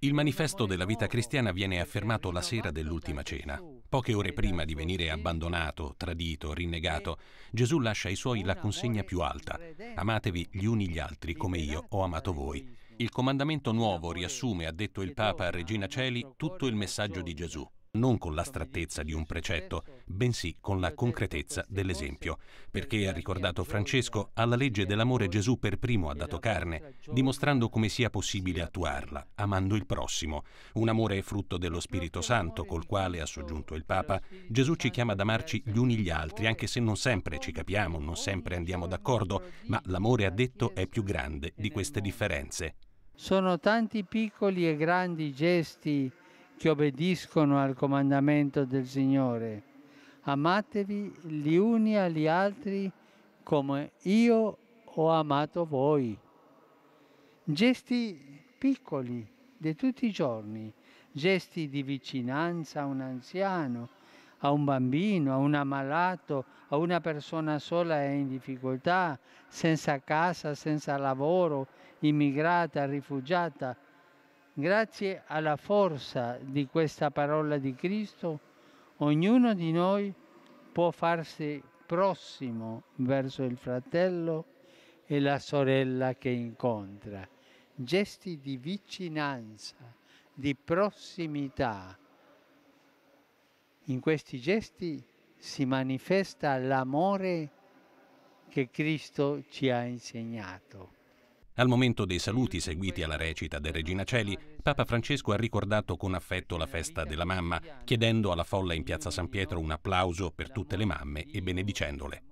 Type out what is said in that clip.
Il manifesto della vita cristiana viene affermato la sera dell'ultima cena. Poche ore prima di venire abbandonato, tradito, rinnegato, Gesù lascia ai suoi la consegna più alta. Amatevi gli uni gli altri come io ho amato voi. Il comandamento nuovo riassume, ha detto il Papa a Regina Celi, tutto il messaggio di Gesù non con l'astrattezza di un precetto, bensì con la concretezza dell'esempio. Perché, ha ricordato Francesco, alla legge dell'amore Gesù per primo ha dato carne, dimostrando come sia possibile attuarla, amando il prossimo. Un amore frutto dello Spirito Santo, col quale, ha soggiunto il Papa, Gesù ci chiama ad amarci gli uni gli altri, anche se non sempre ci capiamo, non sempre andiamo d'accordo, ma l'amore, ha detto, è più grande di queste differenze. Sono tanti piccoli e grandi gesti che obbediscono al comandamento del Signore. Amatevi gli uni agli altri come io ho amato voi. Gesti piccoli di tutti i giorni, gesti di vicinanza a un anziano, a un bambino, a un ammalato, a una persona sola e in difficoltà, senza casa, senza lavoro, immigrata, rifugiata Grazie alla forza di questa parola di Cristo, ognuno di noi può farsi prossimo verso il fratello e la sorella che incontra. Gesti di vicinanza, di prossimità. In questi gesti si manifesta l'amore che Cristo ci ha insegnato. Al momento dei saluti seguiti alla recita del Regina Celi, Papa Francesco ha ricordato con affetto la festa della mamma, chiedendo alla folla in piazza San Pietro un applauso per tutte le mamme e benedicendole.